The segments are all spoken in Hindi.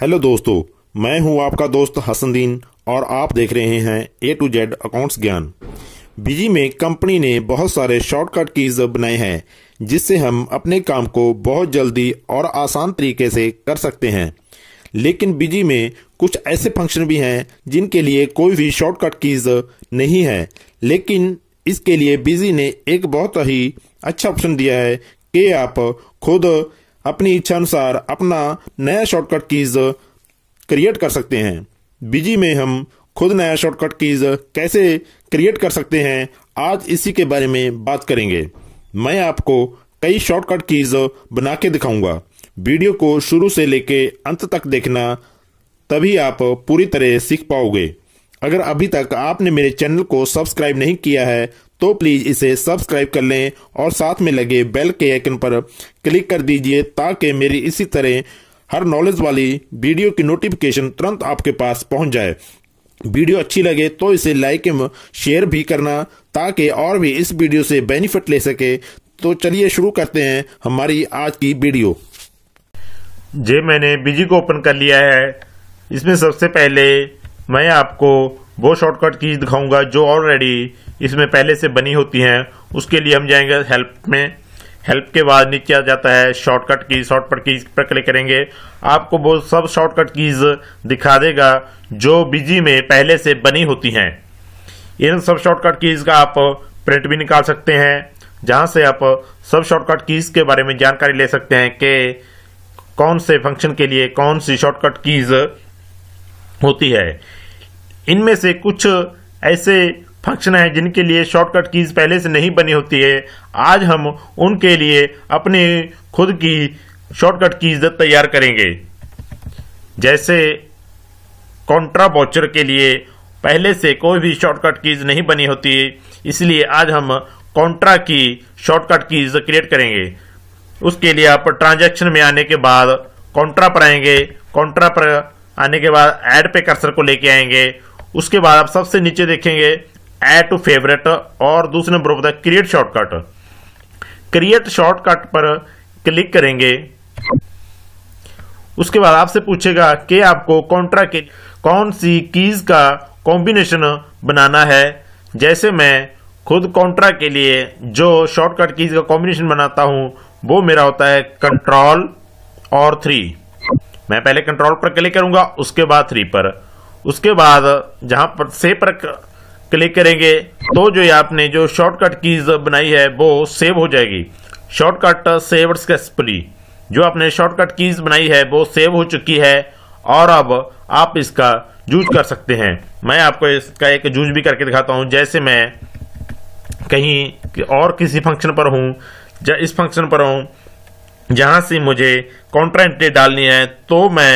हेलो दोस्तों मैं हूं आपका दोस्त हसनदीन और आप देख रहे हैं A to Z accounts Gyan busy में कंपनी ने बहुत सारे शॉर्टकट कीज बनाए हैं जिससे हम अपने काम को बहुत जल्दी और आसान तरीके से कर सकते हैं लेकिन बिजी में कुछ ऐसे फंक्शन भी हैं जिनके लिए कोई भी शॉर्टकट कीज नहीं है लेकिन इसके लिए बिजी ने एक बहुत ही अच्छा ऑप्शन दिया है कि आप खुद अपनी इच्छा अनुसार अपना नया शॉर्टकट कीज क्रिएट कर सकते हैं बिजी में हम खुद नया शॉर्टकट कीज कैसे क्रिएट कर सकते हैं आज इसी के बारे में बात करेंगे मैं आपको कई शॉर्टकट कीज बना के दिखाऊंगा वीडियो को शुरू से लेके अंत तक देखना तभी आप पूरी तरह सीख पाओगे अगर अभी तक आपने मेरे चैनल को सब्सक्राइब नहीं किया है तो प्लीज़ इसे सब्सक्राइब कर लें और साथ में लगे बेल के आइकन पर क्लिक कर दीजिए ताकि मेरी इसी तरह हर नॉलेज वाली वीडियो की नोटिफिकेशन तुरंत आपके पास पहुंच जाए वीडियो अच्छी लगे तो इसे लाइक एवं शेयर भी करना ताकि और भी इस वीडियो से बेनिफिट ले सके तो चलिए शुरू करते हैं हमारी आज की वीडियो जे मैंने बिजी को ओपन कर लिया है इसमें सबसे पहले मैं आपको वो शॉर्टकट कीज दिखाऊंगा जो ऑलरेडी इसमें पहले से बनी होती हैं उसके लिए हम जाएंगे हेल्प में हेल्प के बाद नीचे आ जाता है शॉर्टकट की शॉर्टकट कीज पर क्लिक करेंगे आपको वो सब शॉर्टकट कीज दिखा देगा जो बिजी में पहले से बनी होती हैं इन सब शॉर्टकट कीज का आप प्रिंट भी निकाल सकते हैं जहां से आप सब शॉर्टकट कीज के बारे में जानकारी ले सकते हैं कि कौन से फंक्शन के लिए कौन सी शॉर्टकट कीज होती है इनमें से कुछ ऐसे फंक्शन है जिनके लिए शॉर्टकट कीज पहले से नहीं बनी होती है आज हम उनके लिए अपने खुद की शॉर्टकट कीज तैयार करेंगे जैसे कॉन्ट्रा बॉचर के लिए पहले से कोई भी शॉर्टकट कीज नहीं बनी होती इसलिए आज हम कॉन्ट्रा की शॉर्टकट कीज क्रिएट करेंगे उसके लिए आप ट्रांजैक्शन में आने के बाद कॉन्ट्रा पर आएंगे कॉन्ट्रा पर आने के बाद ऐड पे कर्सर को लेके आएंगे उसके बाद आप सबसे नीचे देखेंगे ए टू फेवरेट और दूसरे नंबर पर क्रिएट शॉर्टकट क्रिएट शॉर्टकट पर क्लिक करेंगे उसके बाद आपसे पूछेगा कि आपको कॉन्ट्रा के कौन सी कीज का कॉम्बिनेशन बनाना है जैसे मैं खुद कॉन्ट्रा के लिए जो शॉर्टकट कीज का कॉम्बिनेशन बनाता हूं वो मेरा होता है कंट्रोल और थ्री मैं पहले कंट्रोल पर क्लिक करूंगा उसके बाद थ्री पर उसके बाद जहां पर से पर क्लिक करेंगे तो जो आपने जो शॉर्टकट कीज बनाई है वो सेव हो जाएगी शॉर्टकट सेव सक्सेसफुली जो आपने शॉर्टकट कीज बनाई है वो सेव हो चुकी है और अब आप इसका यूज कर सकते हैं मैं आपको इसका एक यूज भी करके दिखाता हूँ जैसे मैं कहीं और किसी फंक्शन पर हूँ या इस फंक्शन पर हूँ जहाँ से मुझे कॉन्ट्रा डालनी है तो मैं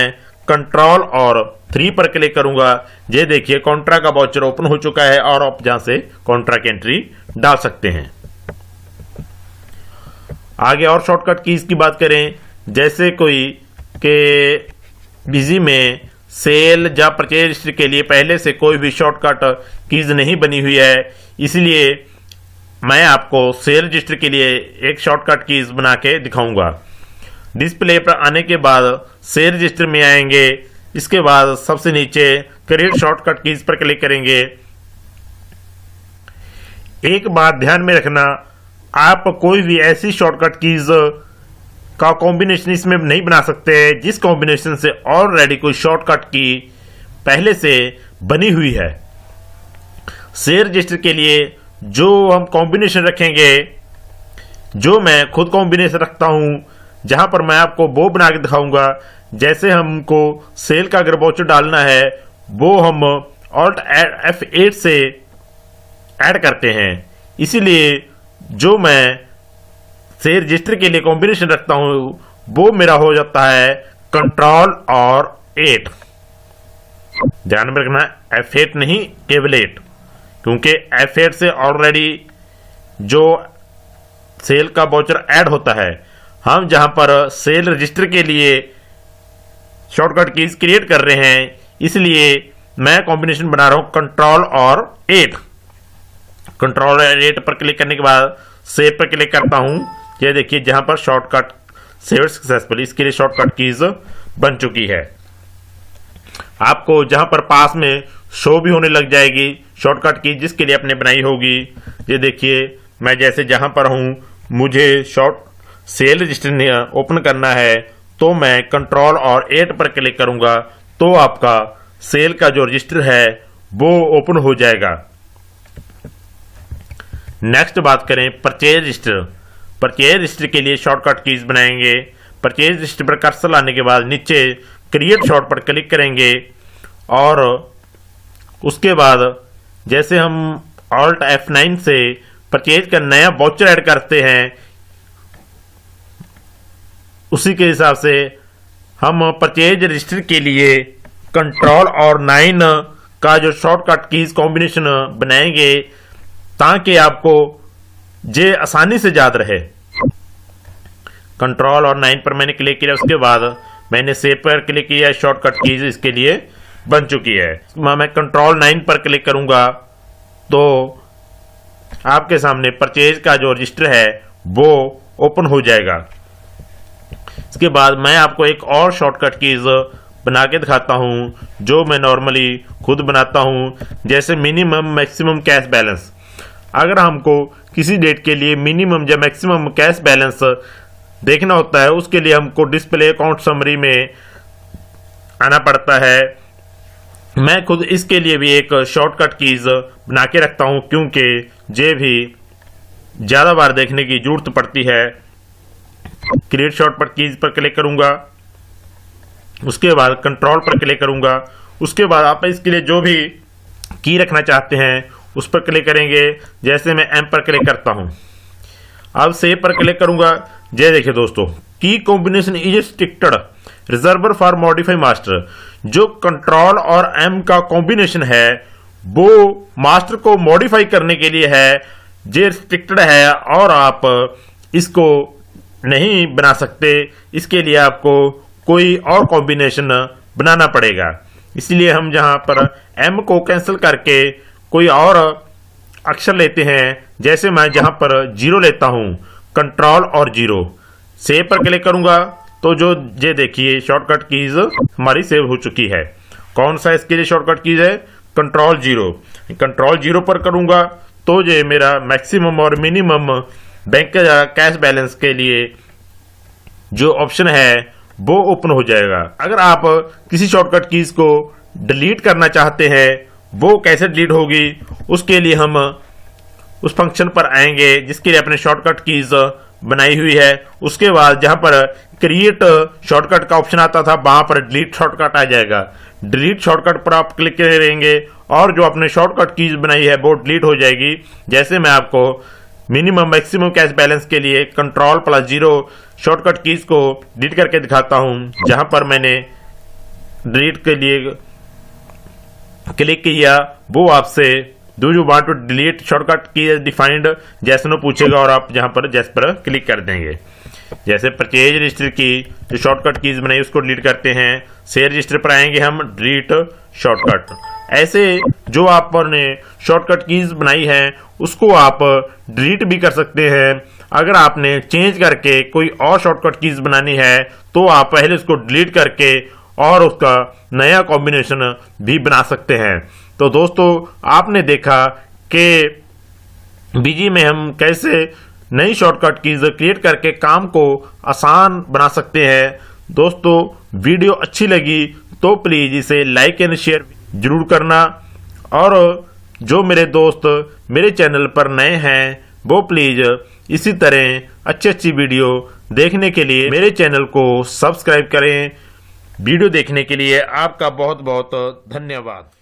कंट्रोल और थ्री पर क्लिक करूंगा ये देखिए कॉन्ट्रा का वाउचर ओपन हो चुका है और आप जहां से कॉन्ट्रा की एंट्री डाल सकते हैं आगे और शॉर्टकट कीज की बात करें जैसे कोई के बिजी में सेल या परचेज के लिए पहले से कोई भी शॉर्टकट कीज नहीं बनी हुई है इसलिए मैं आपको सेल रजिस्टर के लिए एक शॉर्टकट कीज बना के दिखाऊंगा डिस्प्ले पर आने के बाद शेयर रजिस्टर में आएंगे इसके बाद सबसे नीचे करियर शॉर्टकट कीज पर क्लिक करेंगे एक बात ध्यान में रखना आप कोई भी ऐसी शॉर्टकट कीज का कॉम्बिनेशन इसमें नहीं बना सकते जिस कॉम्बिनेशन से ऑलरेडी कोई शॉर्टकट की पहले से बनी हुई है शेयर रजिस्टर के लिए जो हम कॉम्बिनेशन रखेंगे जो मैं खुद कॉम्बिनेशन रखता हूं जहां पर मैं आपको वो बना के दिखाऊंगा जैसे हमको सेल का अगर बॉचर डालना है वो हम ऑल्ट एफ एट से ऐड करते हैं इसीलिए जो मैं से रजिस्टर के लिए कॉम्बिनेशन रखता हूं वो मेरा हो जाता है कंट्रोल और एट ध्यान में रखना एफ एट नहीं केवल एट क्योंकि एफ एट से ऑलरेडी जो सेल का वाउचर ऐड होता है हम जहां पर सेल रजिस्टर के लिए शॉर्टकट कीज क्रिएट कर रहे हैं इसलिए मैं कॉम्बिनेशन बना रहा हूं कंट्रोल और एट कंट्रोल और एट पर क्लिक करने के बाद सेव पर क्लिक करता हूं ये देखिए जहां पर शॉर्टकट सेव सक्सेसफुल इसके लिए शॉर्टकट कीज बन चुकी है आपको जहां पर पास में शो भी होने लग जाएगी शॉर्टकट की जिसके लिए आपने बनाई होगी ये देखिए मैं जैसे जहां पर हूं मुझे शॉर्ट सेल रजिस्टर ओपन करना है तो मैं कंट्रोल और एट पर क्लिक करूंगा तो आपका सेल का जो रजिस्टर है वो ओपन हो जाएगा नेक्स्ट बात करें परचेज रजिस्टर परचेज रजिस्टर के लिए शॉर्टकट कीज बनाएंगे परचेज रजिस्टर पर कर्स लाने के बाद नीचे क्रिएट शॉर्ट पर क्लिक करेंगे और उसके बाद जैसे हम ऑल्ट नाइन से परचेज का नया वाउचर ऐड करते हैं उसी के हिसाब से हम परचेज रजिस्टर के लिए कंट्रोल और नाइन का जो शॉर्टकट कीज कॉम्बिनेशन बनाएंगे ताकि आपको जे आसानी से याद रहे कंट्रोल और नाइन पर मैंने क्लिक किया उसके बाद मैंने सेव पर क्लिक किया शॉर्टकट कीज इसके लिए बन चुकी है मैं कंट्रोल नाइन पर क्लिक करूंगा तो आपके सामने परचेज का जो रजिस्टर है वो ओपन हो जाएगा इसके बाद मैं आपको एक और शॉर्टकट कीज़ uh, बना के दिखाता हूँ जो मैं नॉर्मली खुद बनाता हूँ जैसे मिनिमम मैक्सिमम कैश बैलेंस अगर हमको किसी डेट के लिए मिनिमम या मैक्सिमम कैश बैलेंस देखना होता है उसके लिए हमको डिस्प्ले अकाउंट समरी में आना पड़ता है मैं खुद इसके लिए भी एक शॉर्टकट कीज़ uh, बना के रखता हूँ क्योंकि ये भी ज़्यादा बार देखने की ज़रूरत पड़ती है क्रिएट शॉट पर कीज पर क्लिक करूंगा उसके बाद कंट्रोल पर क्लिक करूंगा उसके बाद आप इसके लिए जो भी की रखना चाहते हैं उस पर क्लिक करेंगे जैसे मैं एम पर क्लिक करता हूं अब सेव पर क्लिक करूंगा जय देखिए दोस्तों key combination is restricted reserved for modify master जो कंट्रोल और एम का कॉम्बिनेशन है वो मास्टर को मॉडिफाई करने के लिए है जे रिस्ट्रिक्टेड है और आप इसको नहीं बना सकते इसके लिए आपको कोई और कॉम्बिनेशन बनाना पड़ेगा इसलिए हम जहाँ पर एम को कैंसिल करके कोई और अक्षर लेते हैं जैसे मैं जहाँ पर जीरो लेता हूँ कंट्रोल और जीरो सेव पर क्लिक करूँगा तो जो ये देखिए शॉर्टकट कीज हमारी सेव हो चुकी है कौन सा इसके लिए शॉर्टकट कीज है कंट्रोल जीरो कंट्रोल जीरो पर करूँगा तो ये मेरा मैक्सिमम और मिनिमम बैंक के कैश बैलेंस के लिए जो ऑप्शन है वो ओपन हो जाएगा अगर आप किसी शॉर्टकट कीज को डिलीट करना चाहते हैं वो कैसे डिलीट होगी उसके लिए हम उस फंक्शन पर आएंगे जिसके लिए अपने शॉर्टकट कीज बनाई हुई है उसके बाद जहां पर क्रिएट शॉर्टकट का ऑप्शन आता था वहां पर डिलीट शॉर्टकट आ जाएगा डिलीट शॉर्टकट पर आप क्लिक करेंगे और जो आपने शॉर्टकट कीज बनाई है वो डिलीट हो जाएगी जैसे मैं आपको मिनिमम मैक्सिमम कैश बैलेंस के लिए control plus zero shortcut keys को डिलीट करके दिखाता हूं जहां पर मैंने डिलीट के लिए क्लिक किया वो आपसे do you want to delete shortcut key defined yes no पूछेगा और आप जहां पर जैस पर क्लिक कर देंगे जैसे परचेज रजिस्टर की जो शॉर्टकट कीज बनाई उसको डिलीट करते हैं शेयर रजिस्टर पर आएंगे हम डिलीट शॉर्टकट ऐसे जो आपने शॉर्टकट कीज बनाई है उसको आप डिलीट भी कर सकते हैं अगर आपने चेंज करके कोई और शॉर्टकट कीज बनानी है तो आप पहले उसको डिलीट करके और उसका नया कॉम्बिनेशन भी बना सकते हैं तो दोस्तों आपने देखा कि बीजी में हम कैसे नई शॉर्टकट कीज क्रिएट करके काम को आसान बना सकते हैं दोस्तों वीडियो अच्छी लगी तो प्लीज़ इसे लाइक एंड शेयर जरूर करना और जो मेरे दोस्त मेरे चैनल पर नए हैं वो प्लीज़ इसी तरह अच्छी अच्छी वीडियो देखने के लिए मेरे चैनल को सब्सक्राइब करें वीडियो देखने के लिए आपका बहुत बहुत धन्यवाद